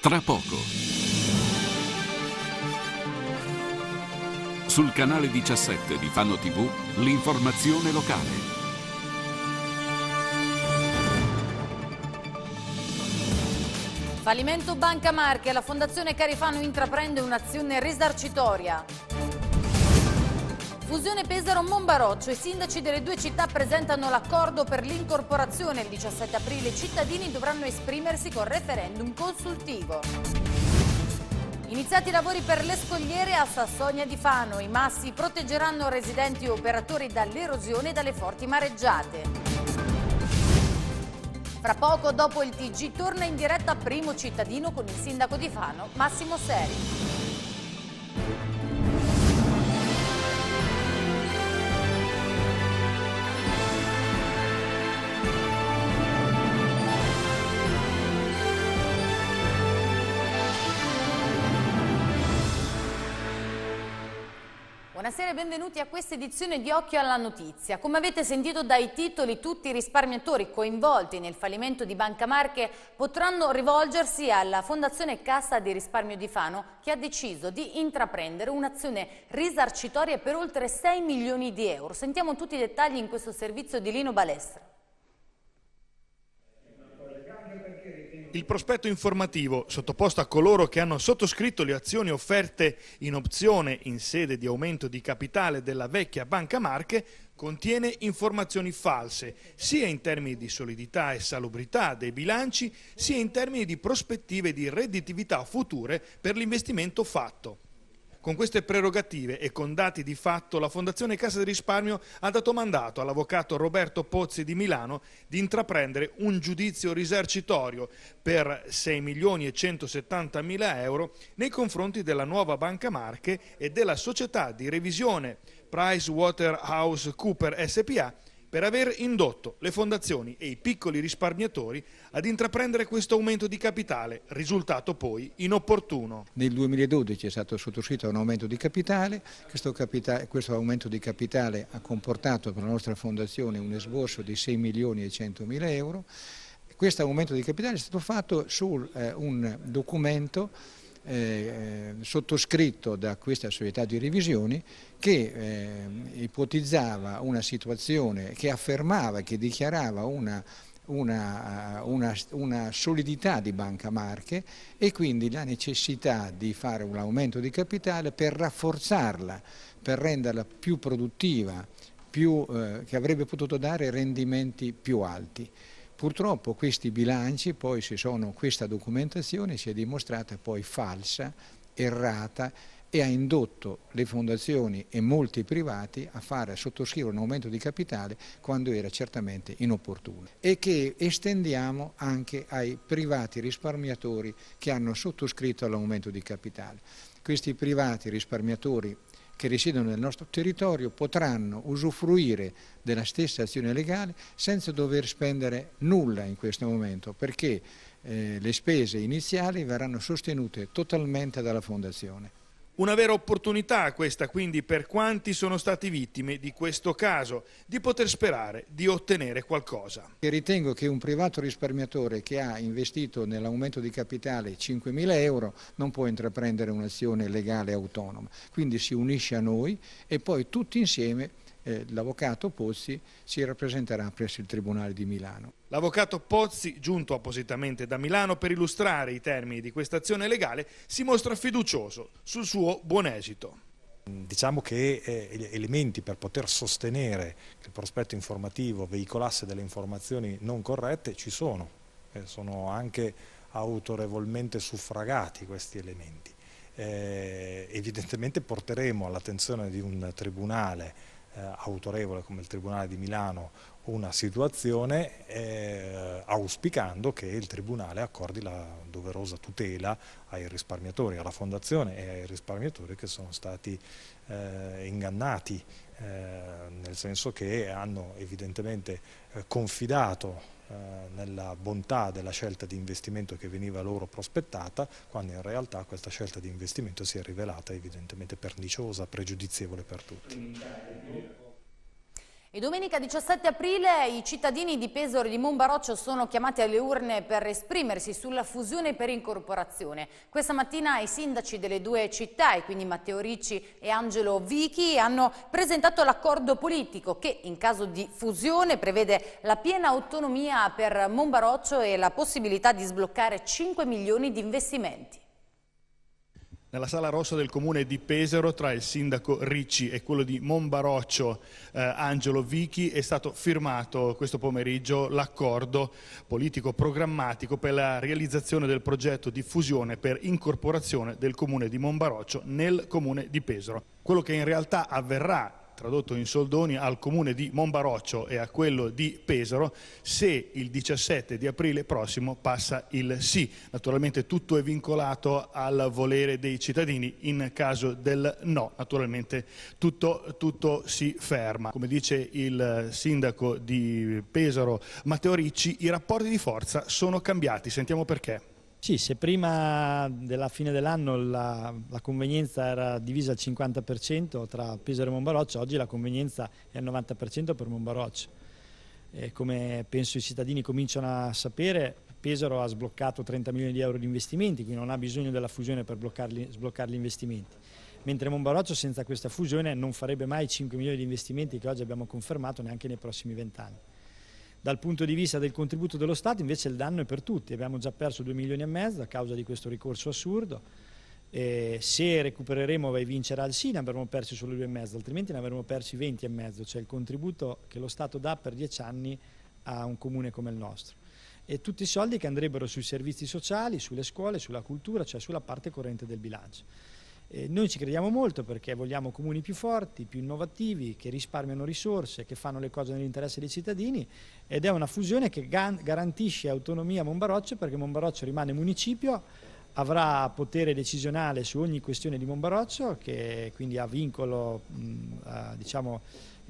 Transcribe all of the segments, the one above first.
Tra poco. Sul canale 17 di Fanno TV, l'informazione locale. Fallimento Banca Marche, la Fondazione Carifano intraprende un'azione risarcitoria. Fusione Pesaro-Monbaroccio. I sindaci delle due città presentano l'accordo per l'incorporazione. Il 17 aprile i cittadini dovranno esprimersi con referendum consultivo. Iniziati i lavori per le scogliere a Sassonia di Fano. I massi proteggeranno residenti e operatori dall'erosione e dalle forti mareggiate. Fra poco dopo il TG torna in diretta primo cittadino con il sindaco di Fano, Massimo Seri. Buonasera e benvenuti a questa edizione di Occhio alla Notizia. Come avete sentito dai titoli, tutti i risparmiatori coinvolti nel fallimento di Banca Marche potranno rivolgersi alla Fondazione Cassa di Risparmio di Fano che ha deciso di intraprendere un'azione risarcitoria per oltre 6 milioni di euro. Sentiamo tutti i dettagli in questo servizio di Lino Balestra. il prospetto informativo sottoposto a coloro che hanno sottoscritto le azioni offerte in opzione in sede di aumento di capitale della vecchia Banca Marche contiene informazioni false, sia in termini di solidità e salubrità dei bilanci, sia in termini di prospettive di redditività future per l'investimento fatto. Con queste prerogative e con dati di fatto, la Fondazione Casa del Risparmio ha dato mandato all'avvocato Roberto Pozzi di Milano di intraprendere un giudizio risarcitorio per 6 milioni e 170 mila euro nei confronti della nuova Banca Marche e della società di revisione PricewaterhouseCooper SPA per aver indotto le fondazioni e i piccoli risparmiatori ad intraprendere questo aumento di capitale, risultato poi inopportuno. Nel 2012 è stato sottoscritto un aumento di capitale, questo, capitale, questo aumento di capitale ha comportato per la nostra fondazione un esborso di 6 milioni e 100 mila euro, questo aumento di capitale è stato fatto su eh, un documento eh, eh, sottoscritto da questa società di revisioni che eh, ipotizzava una situazione, che affermava, che dichiarava una una, eh, una, una, solidità di Banca Marche e quindi la necessità di fare un aumento di capitale per rafforzarla, per renderla più produttiva, più, eh, che avrebbe potuto dare rendimenti più alti. Purtroppo questi bilanci poi se sono, questa documentazione si è dimostrata poi falsa, errata e ha indotto le fondazioni e molti privati a fare a sottoscrivere un aumento di capitale quando era certamente inopportuno e che estendiamo anche ai privati risparmiatori che hanno sottoscritto l'aumento di capitale. Questi privati risparmiatori che risiedono nel nostro territorio potranno usufruire della stessa azione legale senza dover spendere nulla in questo momento perché eh, le spese iniziali verranno sostenute totalmente dalla Fondazione. Una vera opportunità questa quindi per quanti sono stati vittime di questo caso, di poter sperare di ottenere qualcosa. Ritengo che un privato risparmiatore che ha investito nell'aumento di capitale 5.000 euro non può intraprendere un'azione legale autonoma, quindi si unisce a noi e poi tutti insieme eh, l'avvocato Pozzi si rappresenterà presso il Tribunale di Milano. L'avvocato Pozzi, giunto appositamente da Milano per illustrare i termini di questa azione legale, si mostra fiducioso sul suo buon esito. Diciamo che gli eh, elementi per poter sostenere che il prospetto informativo veicolasse delle informazioni non corrette ci sono, eh, sono anche autorevolmente suffragati questi elementi. evidentemente porteremo all'attenzione di un tribunale eh, autorevole come il Tribunale di Milano una situazione eh, auspicando che il Tribunale accordi la doverosa tutela ai risparmiatori, alla Fondazione e ai risparmiatori che sono stati eh, ingannati, eh, nel senso che hanno evidentemente eh, confidato eh, nella bontà della scelta di investimento che veniva loro prospettata, quando in realtà questa scelta di investimento si è rivelata evidentemente perniciosa, pregiudizievole per tutti. E domenica 17 aprile i cittadini di Pesaro e di Monbaroccio sono chiamati alle urne per esprimersi sulla fusione per incorporazione. Questa mattina i sindaci delle due città, e quindi Matteo Ricci e Angelo Vichi, hanno presentato l'accordo politico che in caso di fusione prevede la piena autonomia per Monbaroccio e la possibilità di sbloccare 5 milioni di investimenti nella sala rossa del comune di Pesaro tra il sindaco Ricci e quello di Monbaroccio eh, Angelo Vichi è stato firmato questo pomeriggio l'accordo politico programmatico per la realizzazione del progetto di fusione per incorporazione del comune di Monbaroccio nel comune di Pesaro. Quello che in realtà avverrà tradotto in soldoni, al comune di Monbaroccio e a quello di Pesaro se il 17 di aprile prossimo passa il sì. Naturalmente tutto è vincolato al volere dei cittadini, in caso del no naturalmente tutto, tutto si ferma. Come dice il sindaco di Pesaro Matteo Ricci, i rapporti di forza sono cambiati, sentiamo perché. Sì, se prima della fine dell'anno la, la, convenienza era divisa al 50% tra Pesaro e Monbaroccio, oggi la convenienza è al 90% per Monbaroccio. E come penso i cittadini cominciano a sapere, Pesaro ha sbloccato 30 milioni di euro di investimenti, quindi non ha bisogno della fusione per sbloccare gli investimenti. Mentre Monbaroccio senza questa fusione non farebbe mai 5 milioni di investimenti che oggi abbiamo confermato neanche nei prossimi vent'anni. Dal punto di vista del contributo dello Stato invece il danno è per tutti, abbiamo già perso 2 milioni e mezzo a causa di questo ricorso assurdo, eh, se recupereremo e vincerà il sì ne avremo persi solo mezzo, altrimenti ne avremo persi 20 e mezzo, cioè il contributo che lo Stato dà per 10 anni a un comune come il nostro. E tutti i soldi che andrebbero sui servizi sociali, sulle scuole, sulla cultura, cioè sulla parte corrente del bilancio. Eh, noi ci crediamo molto perché vogliamo comuni più forti, più innovativi, che risparmiano risorse, che fanno le cose nell'interesse dei cittadini ed è una fusione che garantisce autonomia a Monbaroccio perché Monbaroccio rimane municipio, avrà potere decisionale su ogni questione di Monbaroccio che quindi ha vincolo mh, a, diciamo,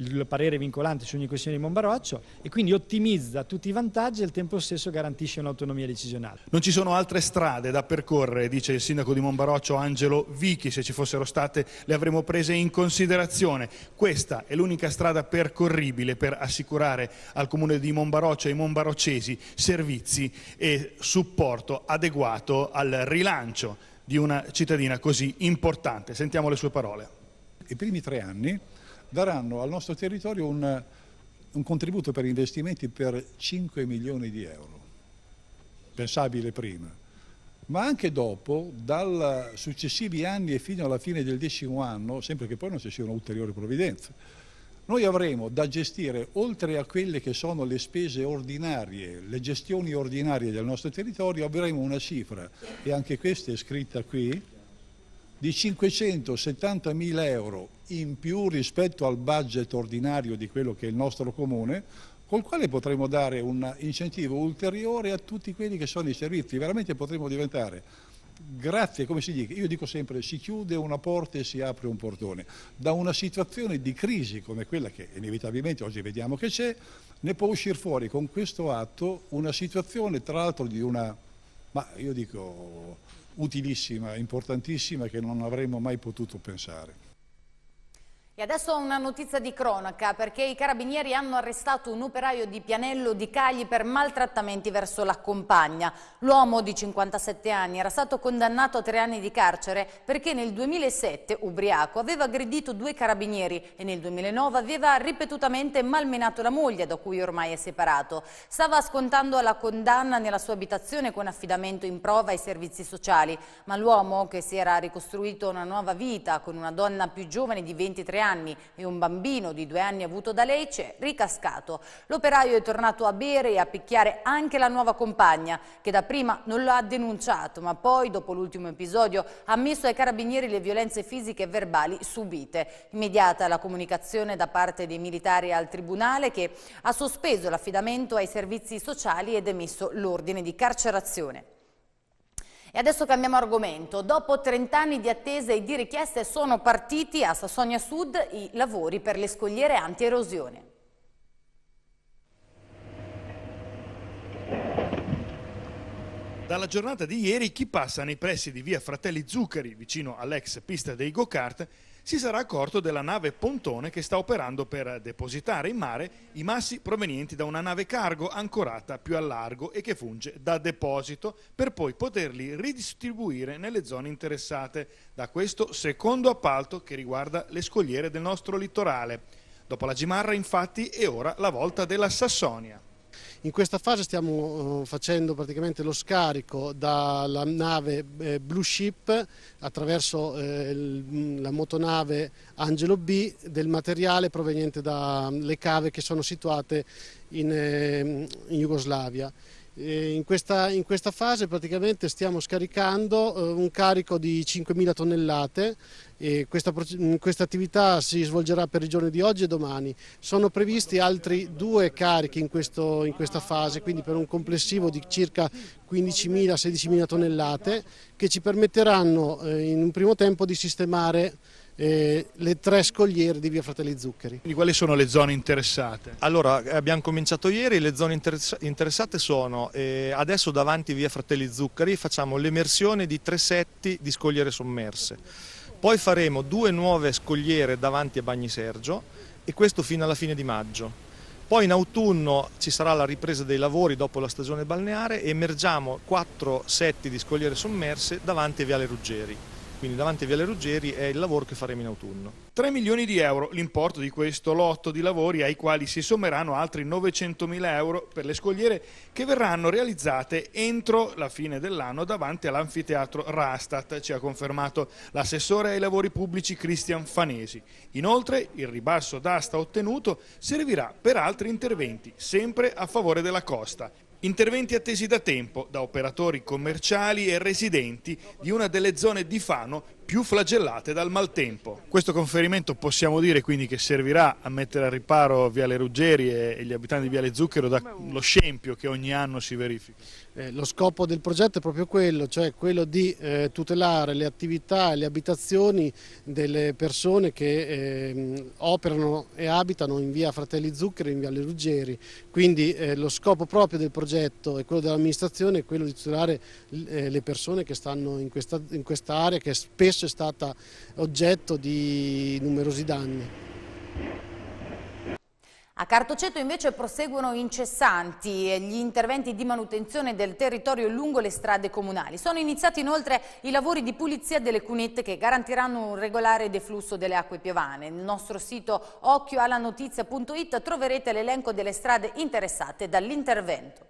il parere vincolante su ogni questione di Monbaroccio e quindi ottimizza tutti i vantaggi e al tempo stesso garantisce un'autonomia decisionale. Non ci sono altre strade da percorrere, dice il sindaco di Monbaroccio Angelo Vichi, se ci fossero state le avremmo prese in considerazione. Questa è l'unica strada percorribile per assicurare al comune di Monbaroccio e ai monbarocesi servizi e supporto adeguato al rilancio di una cittadina così importante. Sentiamo le sue parole. I primi tre anni daranno al nostro territorio un, un contributo per investimenti per 5 milioni di euro, pensabile prima, ma anche dopo, dai successivi anni e fino alla fine del decimo anno, sempre che poi non ci siano ulteriori provvidenze, noi avremo da gestire, oltre a quelle che sono le spese ordinarie, le gestioni ordinarie del nostro territorio, avremo una cifra, e anche questa è scritta qui, di 570 mila euro in più rispetto al budget ordinario di quello che è il nostro comune, col quale potremmo dare un incentivo ulteriore a tutti quelli che sono i servizi, veramente potremmo diventare grazie, come si dice, io dico sempre si chiude una porta e si apre un portone. Da una situazione di crisi come quella che inevitabilmente oggi vediamo che c'è, ne può uscire fuori con questo atto una situazione tra l'altro di una, ma io dico, utilissima, importantissima che non avremmo mai potuto pensare. E adesso una notizia di cronaca perché i carabinieri hanno arrestato un operaio di Pianello di Cagli per maltrattamenti verso la compagna. L'uomo di 57 anni era stato condannato a tre anni di carcere perché nel 2007, ubriaco, aveva aggredito due carabinieri e nel 2009 aveva ripetutamente malmenato la moglie da cui ormai è separato. Stava scontando la condanna nella sua abitazione con affidamento in prova ai servizi sociali, ma l'uomo che si era ricostruito una nuova vita con una donna più giovane di 23 anni anni e un bambino di due anni avuto da lei c'è ricascato. L'operaio è tornato a bere e a picchiare anche la nuova compagna che da prima non lo ha denunciato ma poi dopo l'ultimo episodio ha ammesso ai carabinieri le violenze fisiche e verbali subite. Immediata la comunicazione da parte dei militari al tribunale che ha sospeso l'affidamento ai servizi sociali ed emesso l'ordine di carcerazione. E adesso cambiamo argomento. Dopo 30 anni di attese e di richieste sono partiti a Sassonia Sud i lavori per le scogliere anti-erosione. Dalla giornata di ieri chi passa nei pressi di via Fratelli Zuccari, vicino all'ex pista dei go-kart, si sarà accorto della nave Pontone che sta operando per depositare in mare i massi provenienti da una nave cargo ancorata più a largo e che funge da deposito per poi poterli ridistribuire nelle zone interessate da questo secondo appalto che riguarda le scogliere del nostro litorale. Dopo la Gimarra infatti è ora la volta della Sassonia. In questa fase stiamo eh, facendo praticamente lo scarico dalla nave eh, Blue Ship attraverso eh, mm, la motonave Angelo B del materiale proveniente dalle cave che sono situate in, Jugoslavia. In questa, in questa, fase praticamente stiamo scaricando un carico di 5.000 tonnellate questa, mm, questa, attività si svolgerà per i giorni di oggi e domani. Sono previsti altri due carichi in, questo, in questa fase, quindi per un complessivo di circa 15.000-16.000 tonnellate che ci permetteranno eh, in un primo tempo di sistemare eh, le tre scogliere di Via Fratelli Zuccheri. Quindi quali sono le zone interessate? Allora, eh, abbiamo cominciato ieri, le zone interessate sono eh, adesso davanti Via Fratelli Zuccheri facciamo l'emersione di tre setti di scogliere sommerse poi faremo due nuove scogliere davanti a Bagnisergio e questo fino alla fine di maggio. Poi in autunno ci sarà la ripresa dei lavori dopo la stagione balneare e emergiamo quattro setti di scogliere sommerse davanti a Viale Ruggeri quindi davanti a Viale Ruggeri è il lavoro che faremo in autunno. 3 milioni di euro l'importo di questo lotto di lavori ai quali si sommeranno altri 900 mila euro per le scogliere che verranno realizzate entro la fine dell'anno davanti all'anfiteatro Rastat, ci ha confermato l'assessore ai lavori pubblici Cristian Fanesi. Inoltre il ribasso d'asta ottenuto servirà per altri interventi, sempre a favore della costa. Interventi attesi da tempo da operatori commerciali e residenti di una delle zone di Fano più flagellate dal maltempo. Questo conferimento possiamo dire quindi che servirà a mettere a riparo Viale Ruggeri e gli abitanti di Viale Zucchero dallo scempio che ogni anno si verifica? Eh, lo scopo del progetto è proprio quello, cioè quello di eh, tutelare le attività e le abitazioni delle persone che eh, operano e abitano in via Fratelli Zucchero e in via Le Ruggeri. Quindi eh, lo scopo proprio del progetto e quello dell'amministrazione è quello di tutelare eh, le persone che stanno in questa, in questa area che spesso è stata oggetto di numerosi danni. A Cartoceto invece proseguono incessanti gli interventi di manutenzione del territorio lungo le strade comunali. Sono iniziati inoltre i lavori di pulizia delle cunette che garantiranno un regolare deflusso delle acque piovane. Nel nostro sito occhioalanotizia.it troverete l'elenco delle strade interessate dall'intervento.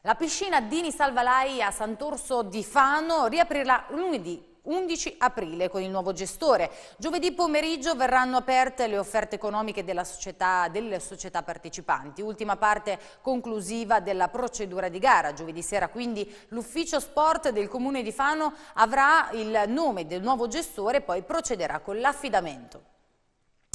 La piscina Dini Salvalai a Sant'Orso di Fano riaprirà lunedì 11 aprile con il nuovo gestore. Giovedì pomeriggio verranno aperte le offerte economiche società, delle società partecipanti. Ultima parte conclusiva della procedura di gara. Giovedì sera quindi l'ufficio sport del Comune di Fano avrà il nome del nuovo gestore e poi procederà con l'affidamento.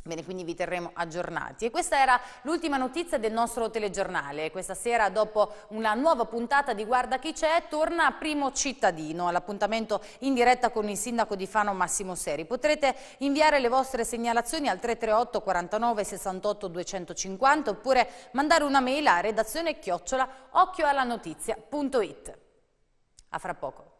Bene, quindi vi terremo aggiornati. E questa era l'ultima notizia del nostro telegiornale. Questa sera, dopo una nuova puntata di Guarda chi c'è, torna Primo Cittadino all'appuntamento in diretta con il sindaco di Fano Massimo Seri. Potrete inviare le vostre segnalazioni al 338 49 68 250 oppure mandare una mail a redazione chiocciola occhioallanotizia.it. A fra poco.